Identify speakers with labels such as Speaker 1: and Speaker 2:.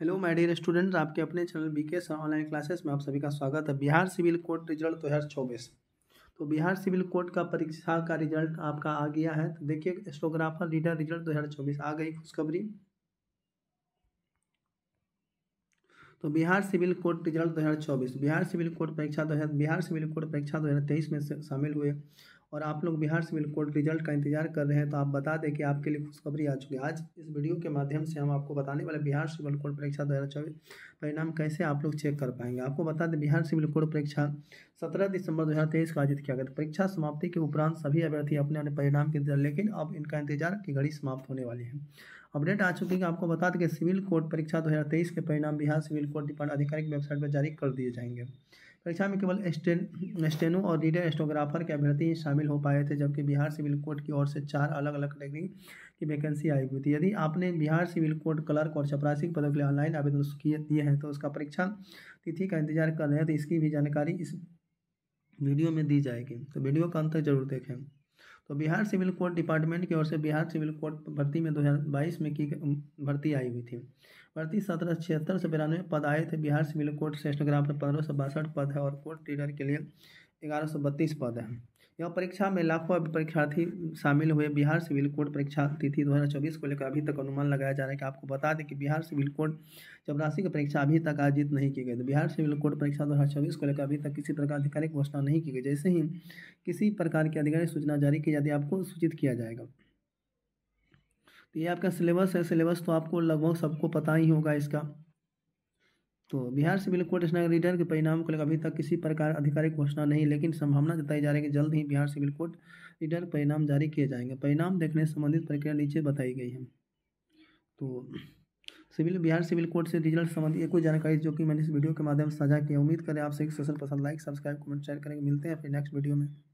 Speaker 1: hello my dear students आपके अपने channel BK के ऑनलाइन क्लासेस में आप सभी का स्वागत है बिहार सिविल कोर्ट रिजल्ट दो हज़ार चौबीस तो बिहार सिविल कोर्ट का परीक्षा का रिजल्ट आपका आ गया है तो देखिए स्टोग्राफर रीडर रिजल्ट दो हज़ार चौबीस आ गई खुशखबरी तो बिहार सिविल कोर्ट रिजल्ट दो बिहार सिविल कोर्ट परीक्षा दो बिहार सिविल कोर्ट परीक्षा दो में शामिल हुए और आप लोग बिहार सिविल कोर्ट रिजल्ट का इंतजार कर रहे हैं तो आप बता दें कि आपके लिए खुशखबरी आ चुकी है आज इस वीडियो के माध्यम से हम आपको बताने वाले बिहार सिविल कोर्ट परीक्षा दो हज़ार परिणाम कैसे आप लोग चेक कर पाएंगे आपको बता दें बिहार सिविल कोर्ट परीक्षा सत्रह दिसंबर दो को आयोजित किया गया परीक्षा समाप्ति के उपरांत सभी अभ्यर्थी अपने अपने परिणाम के इंतजार लेकिन अब इनका इंतजार की घड़ी समाप्त होने वाली है अपडेट आ चुकी है आपको बता दें कि सिविल कोर्ट परीक्षा दो के परिणाम बिहार सिविल कोर्ट डिपार्ट आधिकारिक वेबसाइट पर जारी कर दिए जाएंगे परीक्षा में केवल स्टेन स्टेनो और रीडर स्टोग्राफर के अभ्यर्थी शामिल हो पाए थे जबकि बिहार सिविल कोर्ट की ओर से चार अलग अलग कैटेगरी की वैकेंसी आई हुई थी यदि आपने बिहार सिविल कोर्ट क्लर्क और चपरासी पदों के लिए ऑनलाइन आवेदन किए दिए हैं तो उसका परीक्षा तिथि का इंतजार कर रहे हैं तो इसकी भी जानकारी इस वीडियो में दी जाएगी तो वीडियो का अंतर जरूर देखें तो बिहार सिविल कोर्ट डिपार्टमेंट की ओर से बिहार सिविल कोर्ट भर्ती में 2022 में की भर्ती आई हुई थी भर्ती सत्रह छिहत्तर सौ बिरानवे पद आए थे बिहार सिविल कोर्ट सेस्टोग्राफ में पंद्रह सौ बासठ पद है और कोर्ट टीडर के लिए ग्यारह सौ बत्तीस पद है यह परीक्षा में लाखों परीक्षार्थी शामिल हुए बिहार सिविल कोड परीक्षा तिथि 2024 को लेकर अभी तक अनुमान लगाया जा रहा है कि आपको बता दें कि बिहार सिविल कोड चौरासी की परीक्षा अभी तक आयोजित नहीं की गई तो बिहार सिविल कोड परीक्षा 2024 को लेकर अभी तक किसी प्रकार आधिकारिक घोषणा नहीं की गई जैसे ही किसी प्रकार की आधिकारिक सूचना जारी की जाती है आपको सूचित किया जाएगा तो ये आपका सिलेबस है सिलेबस तो आपको लगभग सबको पता ही होगा इसका तो बिहार सिविल कोर्ट स्नातक रिटर्न के परिणाम को लेकर अभी तक किसी प्रकार आधिकारिक घोषणा नहीं लेकिन संभावना जताई जा रही है कि जल्द ही बिहार सिविल कोर्ट रिटर्न परिणाम जारी किए जाएंगे परिणाम देखने संबंधित प्रक्रिया नीचे बताई गई है तो सिविल बिहार सिविल कोर्ट से रिजल्ट संबंधी एक कोई जानकारी जो कि मैंने इस वीडियो के माध्यम से साझा किया उम्मीद करें आपसे एक सोशल पसंद लाइक सब्सक्राइब कमेंट शेयर करेंगे मिलते हैं फिर नेक्स्ट वीडियो में